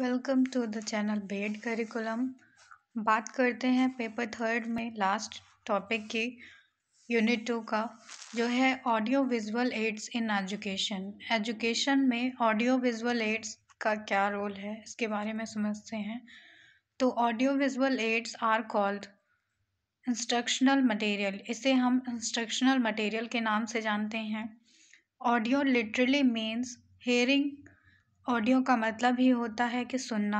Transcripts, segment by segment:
Welcome to the channel B Ed curriculum बात करते हैं पेपर थर्ड में लास्ट टॉपिक की यूनिट टू का जो है audio visual aids in education education में ऑडियो विजुअल एड्स का क्या रोल है इसके बारे में समझते हैं तो audio visual aids are called instructional material इसे हम इंस्ट्रक्शनल मटेरियल के नाम से जानते हैं audio literally means hearing audio का मतलब ही होता है कि सुनना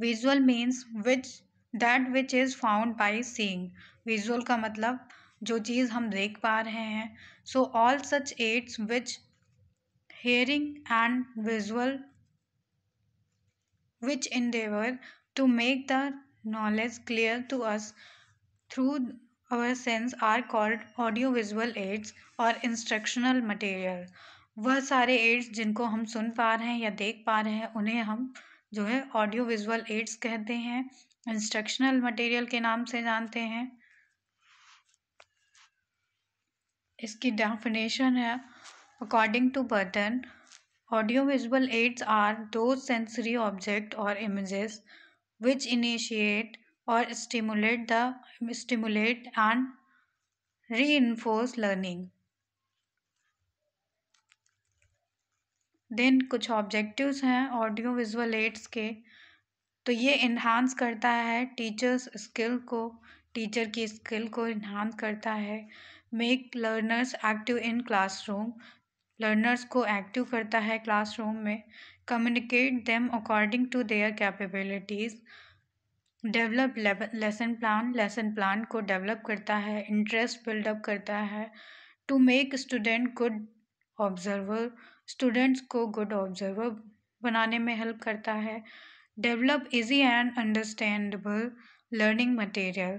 visual means which that which is found by seeing visual का मतलब जो चीज़ हम देख पा रहे हैं so all such aids which hearing and visual which in endeavour to make the knowledge clear to us through our sense are called audio visual aids और इंस्ट्रक्शनल मटेरियल वह सारे एड्स जिनको हम सुन पा रहे हैं या देख पा रहे हैं उन्हें हम जो है ऑडियो विजुअल एड्स कहते हैं इंस्ट्रक्शनल मटेरियल के नाम से जानते हैं इसकी डेफिनेशन है according to Burton audio visual aids are those sensory object और इमेजेस विच इनिशिएट और stimulate the stimulate and reinforce learning then कुछ ऑब्जेक्टिव्स हैं ऑडियो विजुअल एड्स के तो ये इन्हांस करता है टीचर्स स्किल को टीचर की स्किल को इन्हांस करता है make learners active in classroom learners को एक्टिव करता है क्लासरूम में communicate them according to their capabilities develop lesson plan lesson plan को डेवलप करता है इंटरेस्ट बिल्डअप करता है to make student good observer students को गुड ऑब्जर्वर बनाने में हेल्प करता है develop easy and understandable learning material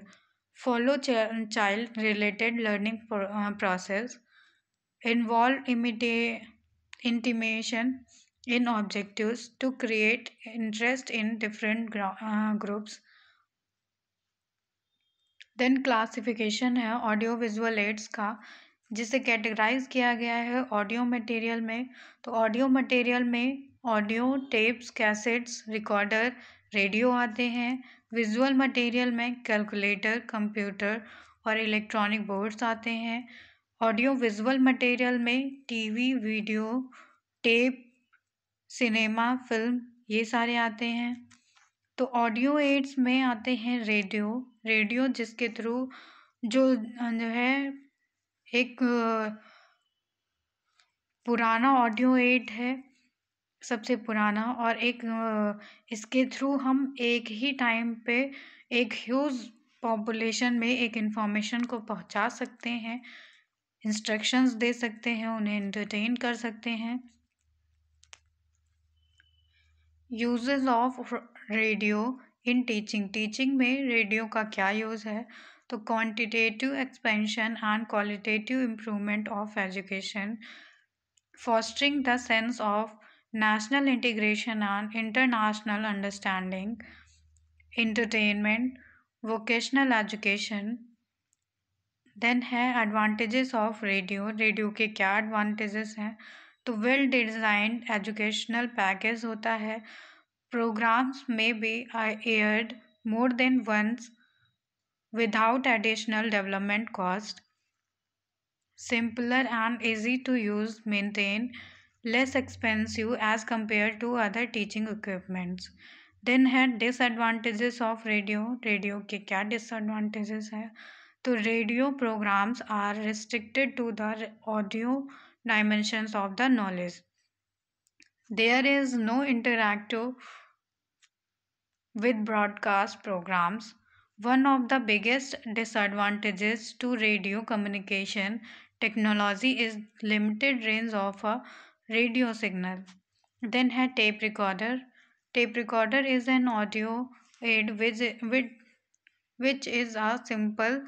follow child related learning process involve imitate intimation in objectives to create interest in different groups then classification है audio visual aids का जिसे categorise किया गया है ऑडियो मटेरियल में तो ऑडियो मटेरियल में audio tapes cassettes recorder radio आते हैं विजुअल मटेरियल में कैलकुलेटर कंप्यूटर और इलेक्ट्रॉनिक बोर्ड्स आते हैं ऑडियो विजुअल मटेरियल में TV video tape cinema film ये सारे आते हैं तो ऑडियो एड्स में आते हैं रेडियो रेडियो जिसके थ्रू जो जो है एक पुराना ऑडियो एड है सबसे पुराना और एक इसके थ्रू हम एक ही टाइम पे एक ह्यूज पॉपुलेशन में एक इन्फॉर्मेशन को पहुंचा सकते हैं इंस्ट्रक्शंस दे सकते हैं उन्हें एंटरटेन कर सकते हैं uses of radio in teaching teaching में रेडियो का क्या यूज़ है तो quantitative expansion and qualitative improvement of education fostering the sense of national integration and international understanding entertainment vocational education then है एडवांटेजेस ऑफ रेडियो रेडियो के क्या advantages हैं तो वेल डिजाइन एजुकेशनल पैकेज होता है प्रोग्राम्स में भी आई aired more than once without additional development cost simpler and easy to use maintain less expensive as compared to other teaching equipments then had disadvantages of radio radio ke kya disadvantages hai to radio programs are restricted to the audio dimensions of the knowledge there is no interactive with broadcast programs one of the biggest disadvantages to radio communication technology is limited range of a radio signal. Then a tape recorder. Tape recorder is an audio aid which, which, which is a simple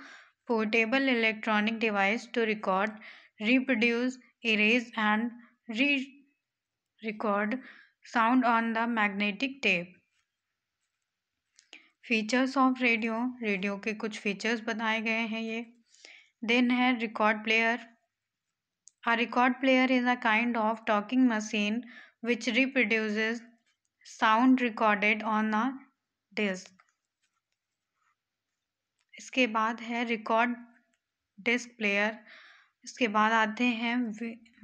portable electronic device to record, reproduce, erase and re-record sound on the magnetic tape. Features of radio radio के कुछ features बताए गए हैं ये then है record player आ record player is a kind of talking machine which reproduce sound recorded on a disc इसके बाद है रिकॉर्ड डिस्क प्लेयर इसके बाद आते हैं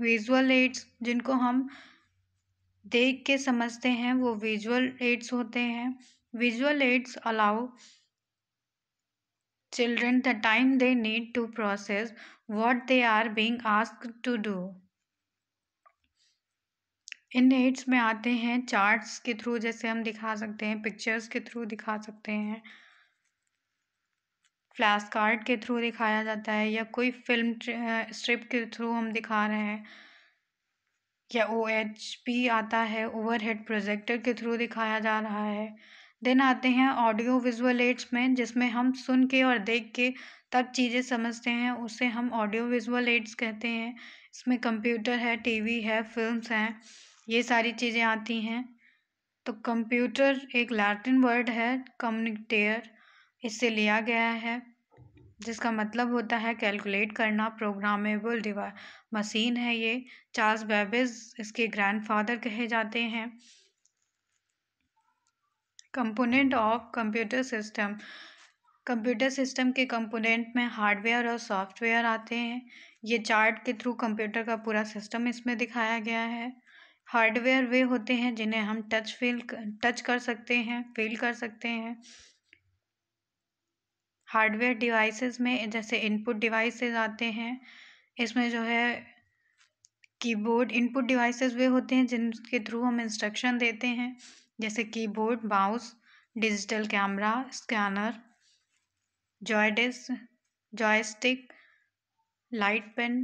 विजुअल एड्स जिनको हम देख के समझते हैं वो विजुअल एड्स होते हैं Visual aids allow children the time they need to process what they are being asked to do. इन एड्स में आते हैं चार्ट्स के थ्रू जैसे हम दिखा सकते हैं पिक्चर्स के थ्रू दिखा सकते हैं फ्लैश कार्ड के थ्रू दिखाया जाता है या कोई फिल्म स्ट्रिप के थ्रू हम दिखा रहे हैं या ओ एच पी आता है ओवर हेड प्रोजेक्टर के थ्रू दिखाया जा रहा है दिन आते हैं ऑडियो विजुअल एड्स में जिसमें हम सुन के और देख के तब चीज़ें समझते हैं उसे हम ऑडियो विजुअल एड्स कहते हैं इसमें कंप्यूटर है टीवी है फिल्म्स हैं ये सारी चीज़ें आती हैं तो कंप्यूटर एक लैटिन वर्ड है कम्युनिकेयर इससे लिया गया है जिसका मतलब होता है कैलकुलेट करना प्रोग्रामेबल डिवा मशीन है ये चार्ल्स बेबिज इसके ग्रैंडफादर कहे जाते हैं component of computer system computer system के कंपोनेंट में हार्डवेयर और सॉफ्टवेयर आते हैं ये चार्ट के थ्रू कंप्यूटर का पूरा सिस्टम इसमें दिखाया गया है हार्डवेयर वे होते हैं जिन्हें हम टच फील टच कर सकते हैं फील कर सकते हैं हार्डवेयर डिवाइसेस में जैसे इनपुट डिवाइसेस आते हैं इसमें जो है कीबोर्ड इनपुट डिवाइसेस वे होते हैं जिनके थ्रू हम इंस्ट्रक्शन देते हैं जैसे keyboard mouse digital camera scanner जॉयडिस joystick light pen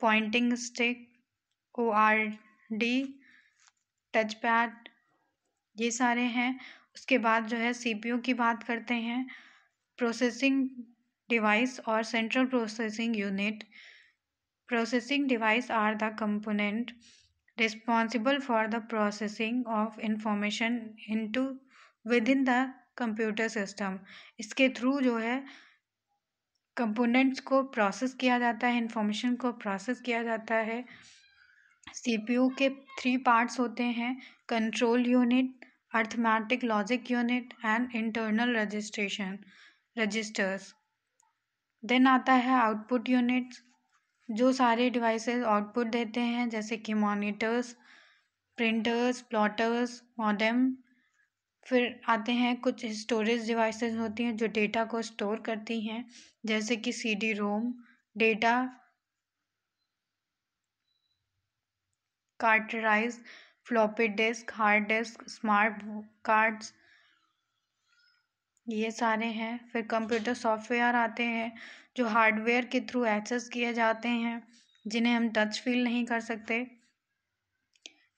pointing stick O R D touch pad ये सारे हैं उसके बाद जो है सीपीयू की बात करते हैं प्रोसेसिंग डिवाइस और central processing unit processing device are the component responsible for the processing of information into within the computer system इसके थ्रू जो है कंपोनेंट्स को प्रोसेस किया जाता है इंफॉर्मेशन को प्रोसेस किया जाता है सीपीयू के थ्री पार्ट्स होते हैं control unit arithmetic logic unit and internal registration registers then आता है आउटपुट यूनिट्स जो सारे डिवाइसेस आउटपुट देते हैं जैसे कि मॉनिटर्स प्रिंटर्स प्लॉटर्स मॉडेम फिर आते हैं कुछ स्टोरेज डिवाइसेज होती हैं जो डेटा को स्टोर करती हैं जैसे कि C D ROM data cartridge floppy disk hard disk smart cards ये सारे हैं फिर कंप्यूटर सॉफ्टवेयर आते हैं जो हार्डवेयर के थ्रू एक्सेस किए जाते हैं जिन्हें हम टच फील नहीं कर सकते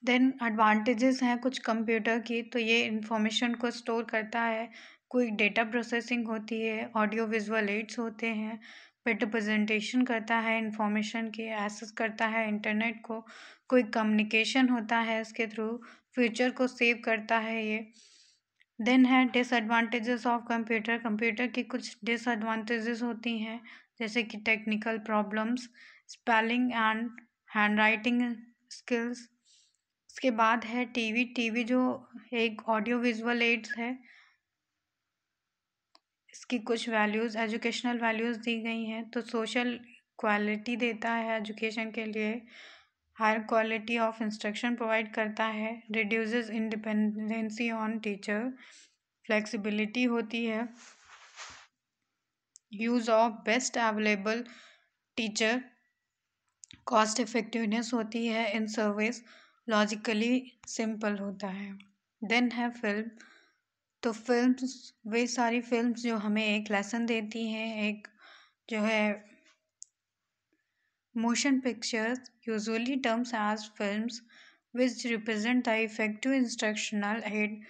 देन एडवांटेजेस हैं कुछ कंप्यूटर की तो ये इंफॉर्मेशन को स्टोर करता है कोई डेटा प्रोसेसिंग होती है ऑडियो विजुअल एड्स होते हैं फिर प्रेजेंटेशन करता है इंफॉर्मेशन के एसेस करता है इंटरनेट को कोई कम्युनिकेशन होता है इसके थ्रू फ्यूचर को सेव करता है ये देन है डिसएडवांटेजेस ऑफ कंप्यूटर कंप्यूटर की कुछ डिसएडवांटेजेस होती हैं जैसे कि technical problems spelling and handwriting skills इसके बाद है टीवी टीवी जो एक ऑडियो विजुअल एड्स है इसकी कुछ वैल्यूज़ एजुकेशनल वैल्यूज़ दी गई हैं तो सोशल क्वालिटी देता है एजुकेशन के लिए higher quality of instruction provide करता है reduce independency on teacher flexibility होती है use of best available teacher cost effectiveness होती है इन सर्विस लॉजिकली सिंपल होता है देन है फिल्म तो फिल्म वे सारी फिल्म जो हमें एक लेसन देती हैं एक जो है Motion pictures, usually termed as films, which represent the effective instructional aid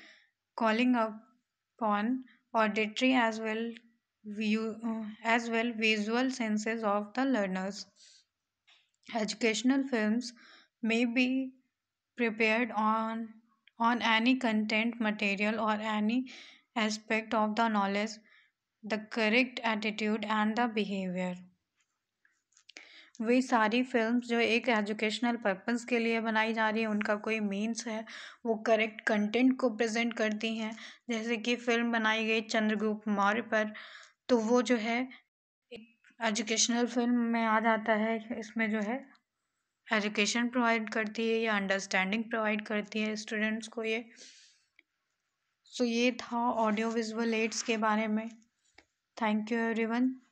calling upon auditory as well view, uh, as well visual senses of the learners. Educational films may be prepared on on any content material or any aspect of the knowledge, the correct attitude and the behavior. वे सारी films जो एक educational purpose के लिए बनाई जा रही है उनका कोई मीन्स है वो करेक्ट कंटेंट को प्रेजेंट करती हैं जैसे कि फ़िल्म बनाई गई चंद्रगुप्त मौर्य पर तो वो जो है एक एजुकेशनल फिल्म में आ जाता है इसमें जो है एजुकेशन प्रोवाइड करती है या अंडरस्टैंडिंग प्रोवाइड करती है स्टूडेंट्स को ये सो so, ये था ऑडियो विजुअल एड्स के बारे में थैंक यू एवरीवन